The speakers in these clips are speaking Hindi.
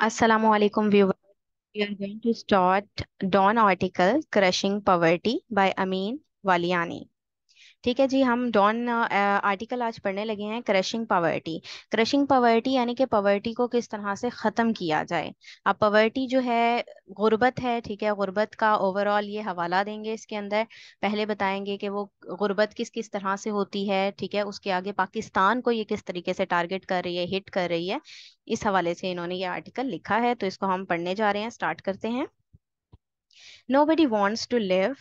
Assalamu alaikum viewers. We are going to start Dawn article Crushing Poverty by Amin Waliani. ठीक है जी हम डॉन आर्टिकल आज पढ़ने लगे हैं क्रशिंग पावर्टी क्रशिंग पावर्टी यानी कि पावर्टी को किस तरह से ख़त्म किया जाए अब पावर्टी जो है गुर्बत है ठीक है गुर्बत का ओवरऑल ये हवाला देंगे इसके अंदर पहले बताएंगे कि वो गुर्बत किस किस तरह से होती है ठीक है उसके आगे पाकिस्तान को ये किस तरीके से टारगेट कर रही है हिट कर रही है इस हवाले से इन्होंने ये आर्टिकल लिखा है तो इसको हम पढ़ने जा रहे हैं स्टार्ट करते हैं nobody wants to live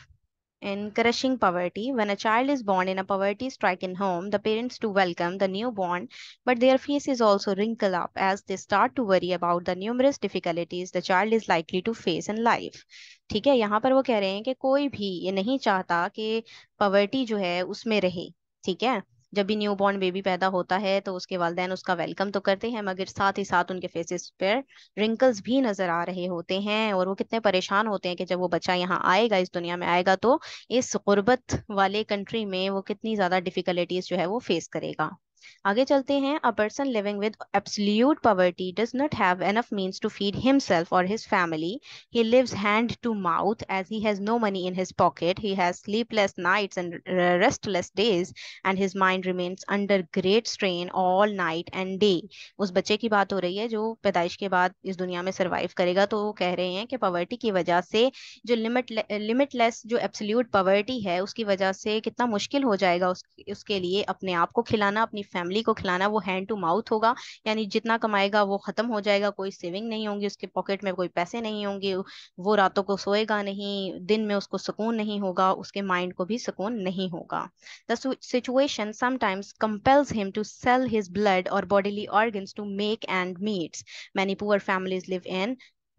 in crushing poverty. When a child is born in a poverty stricken home, the parents do welcome the newborn, but their faces also wrinkle up as they start to worry about the numerous difficulties the child is likely to face in life. ठीक है यहाँ पर वो कह रहे हैं कि कोई भी ये नहीं चाहता कि poverty जो है उसमें रहे ठीक है जब भी न्यू बॉर्न बेबी पैदा होता है तो उसके वालदेन उसका वेलकम तो करते हैं मगर साथ ही साथ उनके फेसेस पर रिंकल्स भी नजर आ रहे होते हैं और वो कितने परेशान होते हैं कि जब वो बच्चा यहाँ आएगा इस दुनिया में आएगा तो इस गुर्बत वाले कंट्री में वो कितनी ज्यादा डिफिकल्टीज जो है वो फेस करेगा आगे चलते हैं a person living with absolute poverty does not have enough means to feed himself और his family he lives hand to mouth as he has no money in his pocket he has sleepless nights and restless days and his mind remains under great strain all night and day उस बच्चे की बात हो रही है जो पैदाइश के बाद इस दुनिया में सर्वाइव करेगा तो वो कह रहे हैं कि पॉवर्टी की वजह से जो लिमिट लिमिटलेस जो एब्सोल्यूट पॉवर्टी है उसकी वजह से कितना मुश्किल हो जाएगा उस, उसके लिए अपने आप को खिलाना अपनी फैमिली को खिलाना वो हैंड टू माउथ होगा यानी जितना कमाएगा वो खत्म हो जाएगा कोई सेविंग नहीं होगी उसके पॉकेट में कोई पैसे नहीं होंगे वो रातों को सोएगा नहीं दिन में उसको सुकून नहीं होगा उसके माइंड को भी सुकून नहीं होगा the situation sometimes compels him to sell his blood और bodily organ to make end meets many poor families live in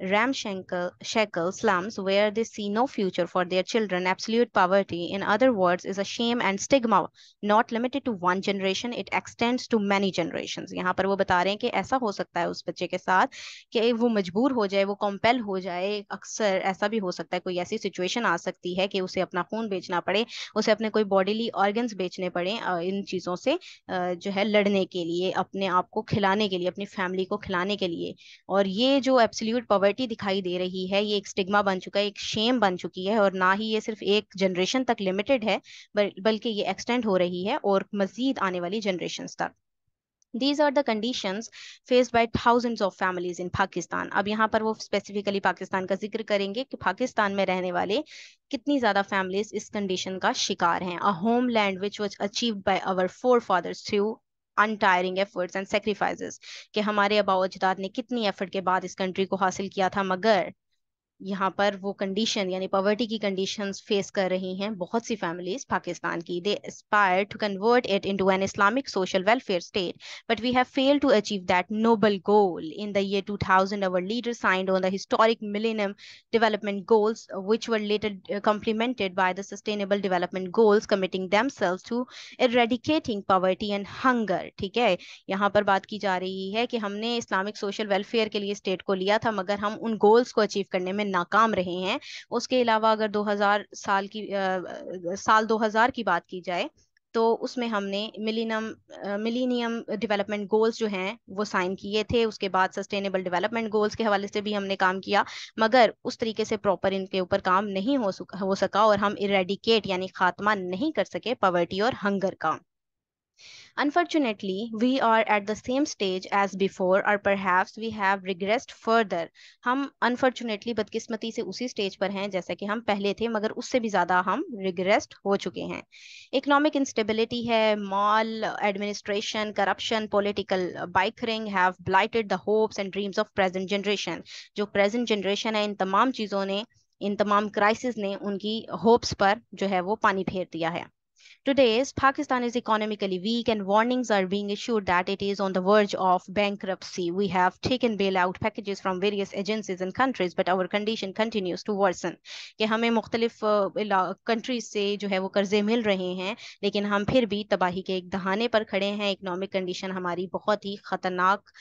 ramshackle shackle slums where they see no future for their children. Absolute poverty, in other words, is a shame and stigma not limited to one generation, it extends to many generations. यहाँ पर वो बता रहे हैं कि ऐसा हो सकता है उस बच्चे के साथ कि वो मजबूर हो जाए वो कंपेल हो जाए अक्सर ऐसा भी हो सकता है कोई ऐसी सिचुएशन आ सकती है कि उसे अपना खून बेचना पड़े उसे अपने कोई बॉडीली ऑर्गन्स बेचने पड़े इन चीज़ों से जो है लड़ने के लिए अपने आप को खिलाने के लिए अपनी फैमिली को खिलाने के लिए और ये जो एब्सोल्यूट पावर्टी पॉवर्टी दिखाई दे रही है ये एक स्टिग्मा बन चुका है एक शेम बन चुकी है और ना ही ये सिर्फ एक जनरेशन तक लिमिटेड है बल्कि ये एक्सटेंड हो रही है और मजीद आने वाली जनरेशन तक these are the condition faced by thousands of families in Pakistan अब यहाँ पर वो स्पेसिफिकली पाकिस्तान का जिक्र करेंगे कि पाकिस्तान में रहने वाले कितनी ज़्यादा फैमिलीज इस कंडीशन का शिकार हैं a homeland which was achieve by our forefathers through untiring efforts and sacrifice कि हमारे अबाव अजदाद ने कितनी एफर्ट के बाद इस कंट्री को हासिल किया था मगर यहाँ पर वो कंडीशन यानी पॉवर्टी की कंडीशंस फेस कर रही हैं बहुत सी फैमिलीज पाकिस्तान की they aspire to convert it into an Islamic social welfare state but we have fail to achieve that noble goal in the year 2000 our leader signed on the historic millennium development goals which were later complemented uh, by the sustainable development goals committing themselves to eradicating poverty and hunger ठीक है यहाँ पर बात की जा रही है कि हमने इस्लामिक सोशल वेलफेयर के लिए स्टेट को लिया था मगर हम उन गोल्स को अचीव करने में नाकाम रहे हैं उसके अलावा अगर 2000 साल की आ, साल 2000 की बात की जाए तो उसमें हमने मिलीनम मिलीनियम डेवलपमेंट गोल्स जो हैं वो साइन किए थे उसके बाद सस्टेनेबल डेवलपमेंट गोल्स के हवाले से भी हमने काम किया मगर उस तरीके से प्रॉपर इनके ऊपर काम नहीं हो सका हो सका और हम इरेडिकेट यानी खात्मा नहीं कर सके पॉवर्टी और हंगर का Unfortunately, we are at the same stage as before or perhaps we have regressed further. हम unfortunately बदकिस्मती से उसी stage पर हैं जैसा कि हम पहले थे मगर उससे भी ज़्यादा हम regressed हो चुके हैं Economic instability है mall, administration, corruption, political bickering have blighted the hopes and dreams of present generation. जो present generation है इन तमाम चीज़ों ने इन तमाम क्राइसिस ने उनकी होप्स पर जो है वो पानी फेर दिया है Today's Pakistan is economically weak and warnings are being issued that it is on the verge of bankruptcy. We have taken bailout packages from various agencies and countries but our condition continues to worsen. ke hame mukhtalif countries se jo hai wo qarze mil rahe hain lekin hum phir bhi tabahi ke ek dahane par khade hain economic condition hamari bahut hi khatarnak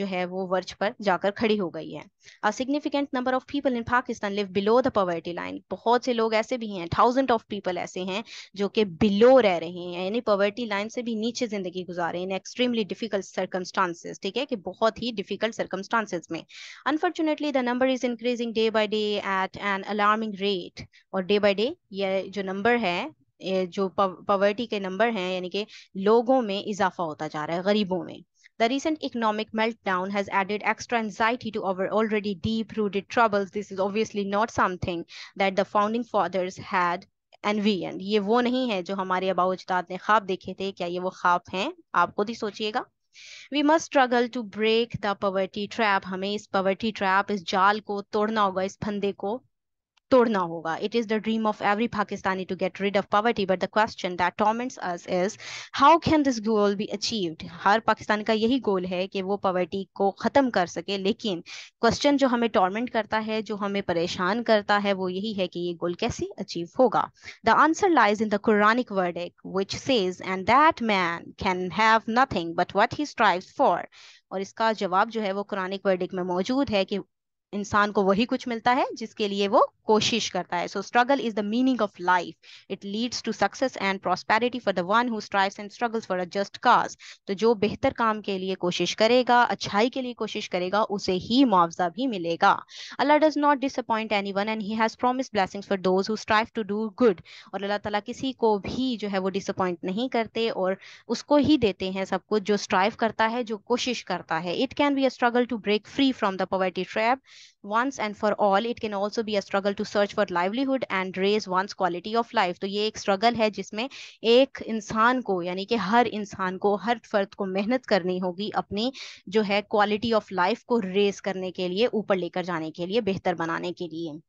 jo hai wo verge par jaakar khadi ho gayi hai a significant number of people in pakistan live below the poverty line bahut se log aise bhi hain thousand of people aise hain jo ke below below रह रहे हैं यानी पॉवर्टी लाइन से भी नीचे जिंदगी गुजारे इन एक्सट्रीमली डिफिकल्ट सर्कमस्टांसेस ठीक है कि बहुत ही डिफिकल्ट सर्कमस्टांसेस में unfortunately the number is increasing day by day at an alarming rate और डे बाई डे ये जो नंबर है जो पॉवर्टी के नंबर हैं यानी कि लोगों में इजाफा होता जा रहा है गरीबों में The recent economic meltdown has added extra anxiety to our already deep rooted troubles. This is obviously not something that the founding fathers had and we and ये वो नहीं है जो हमारे अबाउ अजदाद ने ख्वाब देखे थे क्या ये वो ख्वाब हैं आप खुद ही सोचिएगा we must struggle to break the poverty trap हमें इस पवर्टी ट्रैप इस जाल को तोड़ना होगा इस फंदे को तोड़ना होगा it is the dream of every Pakistani to get rid of poverty but the question that torments us is how can this goal be achieved हर पाकिस्तान का यही गोल है कि वो पॉवर्टी को खत्म कर सके लेकिन क्वेश्चन जो हमें टॉर्मेंट करता है जो हमें परेशान करता है वो यही है कि ये गोल कैसे अचीव होगा the answer lies in the Quranic verdict which says and that man can have nothing but what he strives for और इसका जवाब जो है वो कुरानिक वर्डिक में मौजूद है कि इंसान को वही कुछ मिलता है जिसके लिए वो कोशिश करता है so struggle is the meaning of life it leads to success and prosperity for the one who strives and struggles for a just cause तो जो बेहतर काम के लिए कोशिश करेगा अच्छाई के लिए कोशिश करेगा उसे ही मुआवजा भी मिलेगा Allah does not disappoint anyone and he has promise blessings for those who strive to do good और अल्लाह ताला किसी को भी जो है वो डिसअपॉइंट नहीं करते और उसको ही देते हैं सब कुछ जो स्ट्राइव करता है जो कोशिश करता है it can be a struggle to break free from the poverty trap once and for all it can also be a struggle to search for livelihood and raise one's quality of life to ye ek struggle hai jisme ek insaan ko yani ki har insaan ko har fard ko mehnat karni hogi apni jo hai quality of life ko raise karne ke liye upar lekar jane ke liye behtar banane ke liye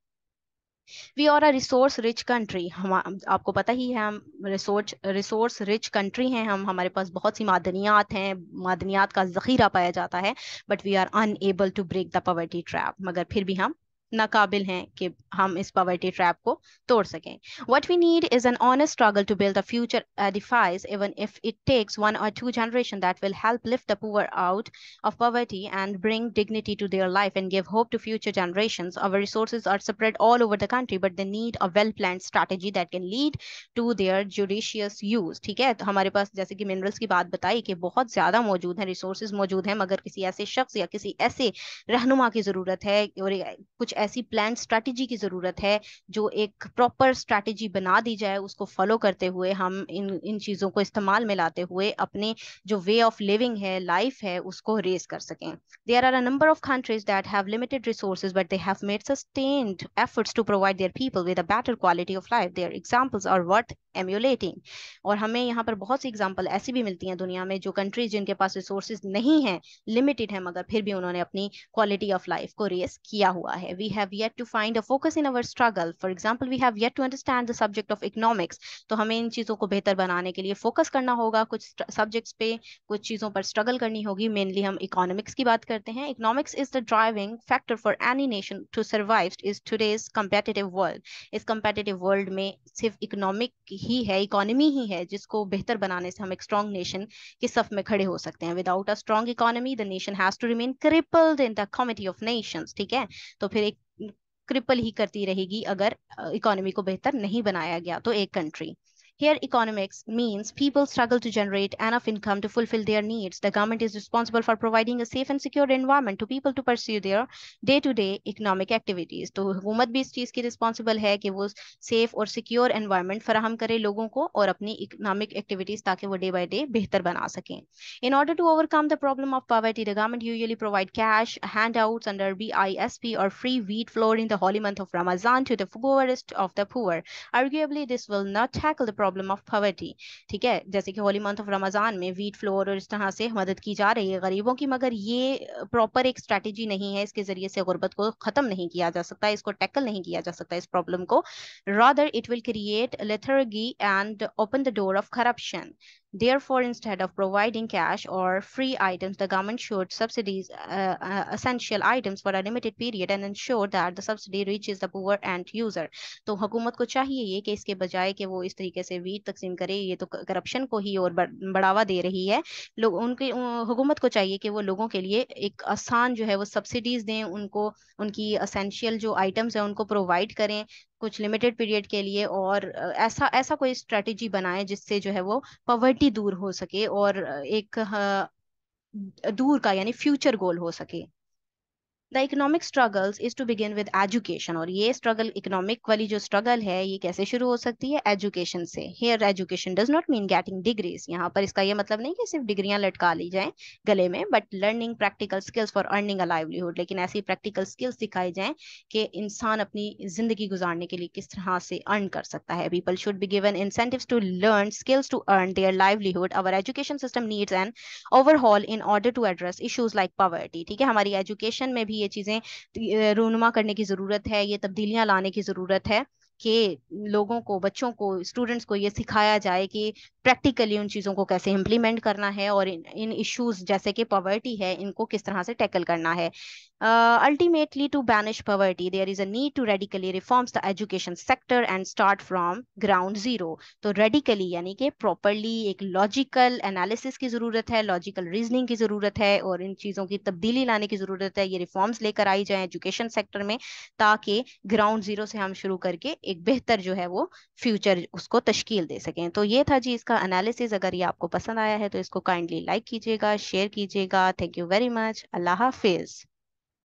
we are a resource rich country हम आपको पता ही है हम रिसोर्स रिसोर्स रिच कंट्री हैं हम हमारे पास बहुत सी मादनियात हैं मादनियात का जखीरा पाया जाता है but we are unable to break the poverty trap मगर फिर भी हम नाकाबिल हैं कि हम इस पॉवर्टी ट्रैप को तोड़ सकें what we need is an honest struggle to build a future edifice even if it takes one और two generation that will help lift the poor out of poverty and bring dignity to their life and give hope to future generation our resource are spread all over the country but they need a well plan strategy that can lead to their judicious use ठीक है तो हमारे पास जैसे कि मिनरल्स की बात बताई कि बहुत ज्यादा मौजूद हैं रिसोर्सेज मौजूद हैं मगर किसी ऐसे शख्स या किसी ऐसे रहनुमा की जरूरत है और कुछ ऐसी प्लान स्ट्रैटेजी की ज़रूरत है जो एक प्रॉपर स्ट्रैटेजी बना दी जाए उसको फॉलो करते हुए हम इन इन चीज़ों को इस्तेमाल में लाते हुए अपने जो वे ऑफ लिविंग है लाइफ है उसको रेस कर सकें there are a number of countries that have limited resources but they have made sustained efforts to provide their people with a better quality of life their examples are worth emulating और हमें यहाँ पर बहुत सी एग्जाम्पल ऐसी भी मिलती हैं दुनिया में जो कंट्रीज जिनके पास रिसोर्सेज नहीं है लिमिटेड है मगर फिर भी उन्होंने अपनी क्वालिटी ऑफ लाइफ को रेस किया हुआ है we have yet to find a focus in our struggle for example we have yet to understand the subject of economics तो हमें इन चीज़ों को बेहतर बनाने के लिए फोकस करना होगा कुछ सब्जेक्ट्स पे कुछ चीज़ों पर स्ट्रगल करनी होगी मेनली हम इकोनॉमिक्स की बात करते हैं economics is the driving factor for any nation to survive is today's competitive world इस कम्पेटिटिव वर्ल्ड में सिर्फ इकोनॉमिक ही है इकोनॉमी ही है जिसको बेहतर बनाने से हम एक स्ट्रॉन्ग नेशन के सफ में खड़े हो सकते हैं without a strong economy the nation has to remain crippled in the comity of nations ठीक है तो फिर एक क्रिपल ही करती रहेगी अगर इकोनॉमी को बेहतर नहीं बनाया गया तो एक country Here, economics means people struggle to generate enough income to fulfill their needs. The government is responsible for providing a safe and secure environment to people to pursue their day-to-day economic activities. So, government is responsible responsible that it is safe or secure environment for people and their economic activities so that they can better day by day. In order to overcome the problem of poverty, the government usually provide cash, handouts under BISP or free wheat flour in the holy month of Ramadan to the poorest of the poor. Arguably, this will not tackle the problem of poverty ठीक है जैसे कि होली मंथ ऑफ रमज़ान में वीट फ्लोर और इस तरह से मदद की जा रही है गरीबों की मगर ये प्रॉपर एक स्ट्रेटेजी नहीं है इसके ज़रिए से गुर्बत को ख़त्म नहीं किया जा सकता इसको टैकल नहीं किया जा सकता इस प्रॉब्लम को rather it will create lethargy and open the door of corruption Therefore, instead of providing cash or free items, the government should subsidize uh, uh, essential items for a limited period and ensure that the subsidy reaches the poor end user. तो हुकूमत को चाहिए ये कि इसके बजाय कि वो इस तरीके से वीट तकसीम करे ये तो corruption को ही और बढ़ावा दे रही है लोग उनके हुकूमत को चाहिए कि वो लोगों के लिए एक आसान जो है वो subsidies दें उनको उनकी essential जो items हैं उनको provide करें कुछ लिमिटेड पीरियड के लिए और ऐसा ऐसा कोई स्ट्रेटेजी बनाए जिससे जो है वो पॉवर्टी दूर हो सके और एक दूर का यानी फ्यूचर गोल हो सके the economic struggles is to begin with education और ये स्ट्रगल इकोनॉमिक वाली जो स्ट्रगल है ये कैसे शुरू हो सकती है एजुकेशन से here education does not mean getting degrees यहाँ पर इसका ये मतलब नहीं कि सिर्फ डिग्रियां लटका ली जाएं गले में but learning practical skills for earning a livelihood लेकिन ऐसी प्रैक्टिकल स्किल्स सिखाई जाए कि इंसान अपनी जिंदगी गुजारने के लिए किस तरह से अर्न कर सकता है people should be given incentive to learn skills to earn their livelihood our education system needs an overhaul in order to address issues like poverty ठीक है हमारी एजुकेशन में भी ये चीज़ें रूनुमा करने की ज़रूरत है ये तब्दीलियां लाने की ज़रूरत है कि लोगों को बच्चों को स्टूडेंट्स को ये सिखाया जाए कि प्रैक्टिकली उन चीज़ों को कैसे इम्प्लीमेंट करना है और इन इन इश्यूज जैसे कि पॉवर्टी है इनको किस तरह से टैकल करना है ultimately to banish poverty there is a need to radically reforms the education sector and start from ground zero तो रेडिकली यानी कि प्रॉपरली एक लॉजिकल एनालिसिस की ज़रूरत है लॉजिकल रीजनिंग की ज़रूरत है और इन चीज़ों की तब्दीली लाने की ज़रूरत है ये रिफॉर्म्स लेकर आई जाए एजुकेशन सेक्टर में ताकि ग्राउंड जीरो से हम शुरू करके एक बेहतर जो है वो फ्यूचर उसको तश्कील दे सकें तो ये था जी इसका एनालिसिस अगर ये आपको पसंद आया है तो इसको काइंडली लाइक कीजिएगा शेयर कीजिएगा थैंक यू वेरी मच अल्लाह हाफिज़